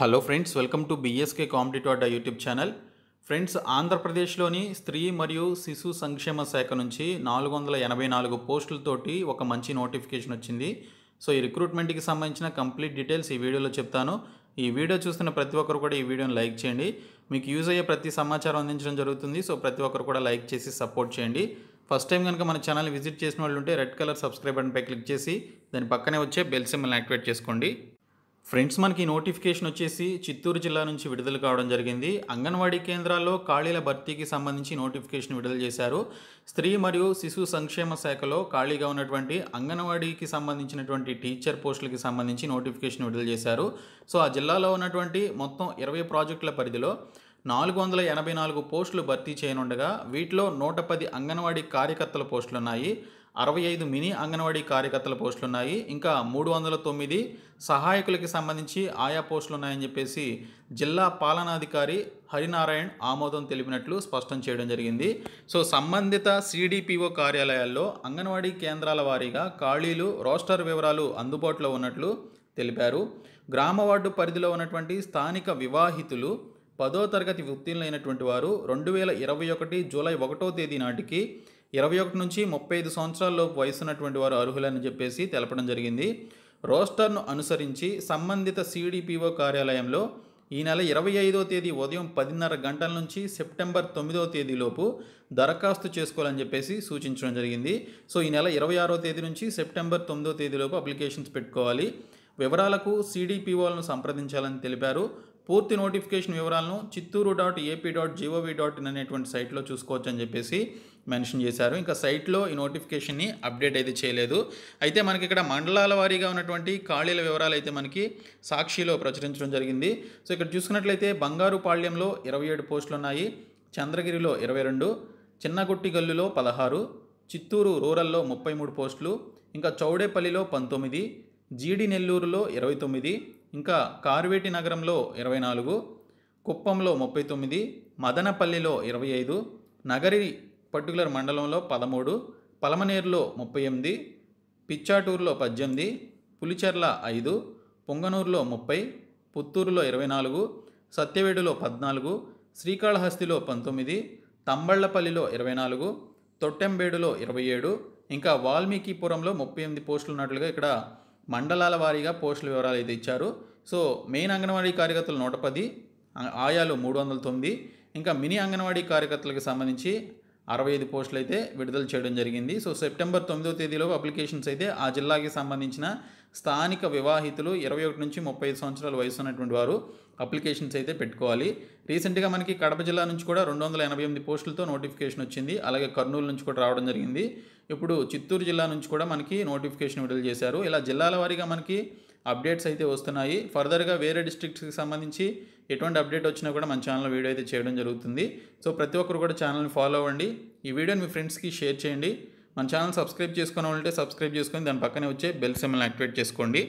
hello friends welcome to BSK competitive అడ్డా YouTube channel friends ఆంధ్రప్రదేశ్లోని స్త్రీ మరియు శిశు సంక్షేమ శాఖ నుంచి నాలుగు వందల ఎనభై నాలుగు పోస్టులతోటి ఒక మంచి నోటిఫికేషన్ వచ్చింది సో ఈ రిక్రూట్మెంట్కి సంబంధించిన కంప్లీట్ డీటెయిల్స్ ఈ వీడియోలో చెప్తాను ఈ వీడియో చూస్తున్న ప్రతి ఒక్కరు కూడా ఈ వీడియోని లైక్ చేయండి మీకు యూజ్ అయ్యే ప్రతి సమాచారం అందించడం జరుగుతుంది సో ప్రతి ఒక్కరు కూడా లైక్ చేసి సపోర్ట్ చేయండి ఫస్ట్ టైం కనుక మన ఛానల్ విజిట్ చేసిన వాళ్ళు ఉంటే రెడ్ కలర్ సబ్స్క్రైబ్ బటన్పై క్లిక్ చేసి దాని పక్కనే వచ్చే బెల్ సిమ్మల్ని యాక్టివేట్ చేసుకోండి ఫ్రెండ్స్ మనకి నోటిఫికేషన్ వచ్చేసి చిత్తూరు జిల్లా నుంచి విడుదల కావడం జరిగింది అంగన్వాడీ కేంద్రాల్లో ఖాళీల భర్తీకి సంబంధించి నోటిఫికేషన్ విడుదల చేశారు స్త్రీ మరియు శిశు సంక్షేమ శాఖలో ఖాళీగా ఉన్నటువంటి అంగన్వాడీకి సంబంధించినటువంటి టీచర్ పోస్టులకి సంబంధించి నోటిఫికేషన్ విడుదల చేశారు సో ఆ జిల్లాలో ఉన్నటువంటి మొత్తం ఇరవై ప్రాజెక్టుల పరిధిలో నాలుగు వందల ఎనభై నాలుగు పోస్టులు భర్తీ చేయనుండగా వీటిలో నూట పది అంగన్వాడీ కార్యకర్తల పోస్టులు ఉన్నాయి అరవై ఐదు మినీ అంగన్వాడీ కార్యకర్తల పోస్టులు ఉన్నాయి ఇంకా మూడు వందల తొమ్మిది సహాయకులకి సంబంధించి ఆయా పోస్టులు ఉన్నాయని చెప్పేసి జిల్లా పాలనాధికారి హరినారాయణ్ ఆమోదం తెలిపినట్లు స్పష్టం చేయడం జరిగింది సో సంబంధిత సిడిపిఓ కార్యాలయాల్లో అంగన్వాడీ కేంద్రాల వారీగా ఖాళీలు రోస్టర్ వివరాలు అందుబాటులో ఉన్నట్లు తెలిపారు గ్రామ వార్డు పరిధిలో ఉన్నటువంటి స్థానిక వివాహితులు పదో తరగతి ఉత్తీర్ణులైనటువంటి వారు రెండు వేల ఇరవై ఒకటి జూలై ఒకటో తేదీ నాటికి ఇరవై ఒకటి నుంచి ముప్పై ఐదు వయసు వయసున్నటువంటి వారు అర్హులని చెప్పేసి తెలపడం జరిగింది రోస్టర్ను అనుసరించి సంబంధిత సిడిపిఓ కార్యాలయంలో ఈ నెల ఇరవై ఐదో తేదీ ఉదయం పదిన్నర గంటల నుంచి సెప్టెంబర్ తొమ్మిదో తేదీలోపు దరఖాస్తు చేసుకోవాలని చెప్పేసి సూచించడం జరిగింది సో ఈ నెల ఇరవై ఆరో తేదీ నుంచి సెప్టెంబర్ తొమ్మిదో తేదీలోపు అప్లికేషన్స్ పెట్టుకోవాలి వివరాలకు సిడిపిఓలను సంప్రదించాలని తెలిపారు పూర్తి నోటిఫికేషన్ వివరాలను Chittoor dot AP dot gov dot in అనేటువంటి సైట్లో చూసుకోవచ్చు అని చెప్పేసి మెన్షన్ చేశారు ఇంకా సైట్లో ఈ నోటిఫికేషన్ని అప్డేట్ అయితే చేయలేదు అయితే మనకి ఇక్కడ మండలాల వారీగా ఉన్నటువంటి ఖాళీల వివరాలు అయితే మనకి సాక్షిలో ప్రచురించడం జరిగింది సో ఇక్కడ చూసుకున్నట్లయితే బంగారుపాళ్యంలో ఇరవై ఏడు పోస్టులు ఉన్నాయి చంద్రగిరిలో ఇరవై రెండు చిన్నగుట్టిగల్లులో పదహారు చిత్తూరు రూరల్లో ముప్పై మూడు పోస్టులు ఇంకా చౌడేపల్లిలో పంతొమ్మిది జీడి నెల్లూరులో ఇరవై తొమ్మిది ఇంకా కార్వేటి నగరంలో ఇరవై నాలుగు కుప్పంలో ముప్పై తొమ్మిది మదనపల్లిలో ఇరవై ఐదు నగరి పర్టికులర్ మండలంలో పదమూడు పలమనేరులో ముప్పై ఎనిమిది పిచ్చాటూరులో పద్దెనిమిది పులిచెర్ల ఐదు పొంగనూరులో ముప్పై పుత్తూరులో ఇరవై నాలుగు సత్యవేడులో పద్నాలుగు శ్రీకాళహస్తిలో పంతొమ్మిది తంబళ్లపల్లిలో ఇరవై నాలుగు తొట్టెంబేడులో ఇరవై ఏడు ఇంకా వాల్మీకిపురంలో ముప్పై ఎనిమిది పోస్టులు ఉన్నట్లుగా ఇక్కడ మండలాల వారీగా పోస్టుల వివరాలు అయితే ఇచ్చారు సో మెయిన్ అంగన్వాడీ కార్యకర్తలు నూట పది ఆయాలు మూడు వందల తొమ్మిది ఇంకా మినీ అంగన్వాడీ కార్యకర్తలకు సంబంధించి అరవై ఐదు పోస్టులు అయితే విడుదల చేయడం జరిగింది సో సెప్టెంబర్ తొమ్మిదో తేదీలో అప్లికేషన్స్ అయితే ఆ జిల్లాకి సంబంధించిన స్థానిక వివాహితులు ఇరవై ఒకటి నుంచి ముప్పై ఐదు సంవత్సరాల వయసు ఉన్నటువంటి వారు అప్లికేషన్స్ అయితే పెట్టుకోవాలి రీసెంట్గా మనకి కడప జిల్లా నుంచి కూడా రెండు వందల ఎనభై ఎనిమిది పోస్టులతో నోటిఫికేషన్ వచ్చింది అలాగే కర్నూలు నుంచి కూడా రావడం జరిగింది ఇప్పుడు చిత్తూరు జిల్లా నుంచి కూడా మనకి నోటిఫికేషన్ విడుదల చేశారు ఇలా జిల్లాల వారీగా మనకి అప్డేట్స్ అయితే వస్తున్నాయి ఫర్దర్గా వేరే డిస్ట్రిక్ట్స్కి సంబంధించి ఎటువంటి అప్డేట్ వచ్చినా కూడా మన ఛానల్ వీడియో అయితే చేయడం జరుగుతుంది సో ప్రతి ఒక్కరు కూడా ఛానల్ని ఫాలో అవ్వండి ఈ వీడియోని మీ ఫ్రెండ్స్కి షేర్ చేయండి మన ఛానల్ సబ్స్క్రైబ్ చేసుకున్న వాళ్ళంటే సబ్స్క్రైబ్ చేసుకొని దాని పక్కనే వచ్చే బెల్ సిమ్మల్ని యాక్టివేట్ చేసుకోండి